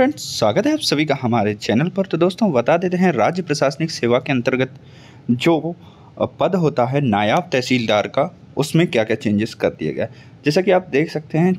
friends स्वागत है आप सभी का हमारे चैनल पर तो दोस्तों बता देते हैं राज्य प्रशासनिक सेवा के अंतर्गत जो पद होता है नायाब तहसीलदार का उसमें क्या क्या चेंजेस कर दिए गए जैसा कि आप देख सकते हैं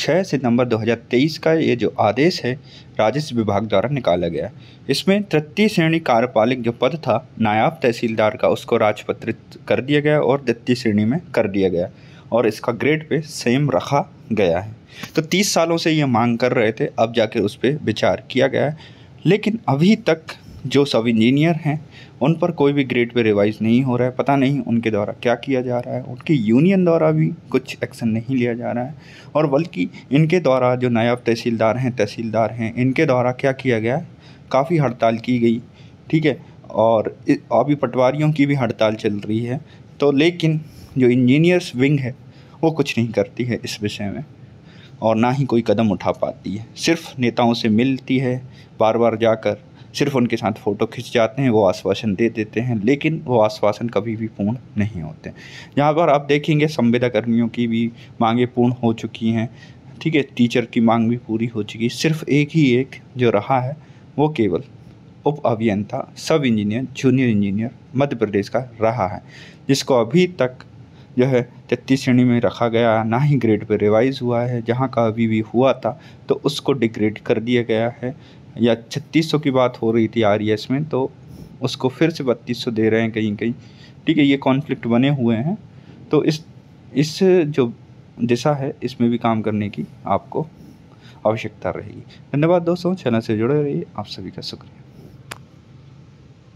6 सितंबर 2023 का ये जो आदेश है राजस्व विभाग द्वारा निकाला गया इसमें तृतीय श्रेणी कार्यपालिक जो पद था नायाब तहसीलदार का उसको राजपत्रित कर दिया गया और द्वितीय श्रेणी में कर दिया गया और इसका ग्रेड पे सेम रखा गया है तो तीस सालों से ये मांग कर रहे थे अब जाके उस पर विचार किया गया है लेकिन अभी तक जो सब इंजीनियर हैं उन पर कोई भी ग्रेड पे रिवाइज नहीं हो रहा है पता नहीं उनके द्वारा क्या किया जा रहा है उनके यूनियन द्वारा भी कुछ एक्शन नहीं लिया जा रहा है और बल्कि इनके द्वारा जो नायब तहसीलदार हैं तहसीलदार हैं इनके द्वारा क्या किया गया काफ़ी हड़ताल की गई ठीक है और अभी पटवारियों की भी हड़ताल चल रही है तो लेकिन जो इंजीनियर्स विंग है वो कुछ नहीं करती है इस विषय में और ना ही कोई कदम उठा पाती है सिर्फ नेताओं से मिलती है बार बार जाकर सिर्फ उनके साथ फ़ोटो खिंच जाते हैं वो आश्वासन दे देते हैं लेकिन वो आश्वासन कभी भी पूर्ण नहीं होते यहाँ पर आप देखेंगे संविदा कर्मियों की भी मांगें पूर्ण हो चुकी हैं ठीक है टीचर की मांग भी पूरी हो चुकी सिर्फ एक ही एक जो रहा है वो केवल उप अभियंता सब engineer junior engineer Madhya Pradesh का रहा है जिसको अभी तक यह तैतीस श्रेणी में रखा गया ना ही ग्रेड पर रिवाइज़ हुआ है जहाँ का अभी भी हुआ था तो उसको डिग्रेड कर दिया गया है या छत्तीस सौ की बात हो रही थी आर e में तो उसको फिर से बत्तीस सौ दे रहे हैं कहीं कहीं ठीक है ये कॉन्फ्लिक्ट बने हुए हैं तो इस इस जो दिशा है इसमें भी काम करने की आपको आवश्यकता रहेगी धन्यवाद दोस्तों चैनल से जुड़े रहिए आप सभी का शुक्रिया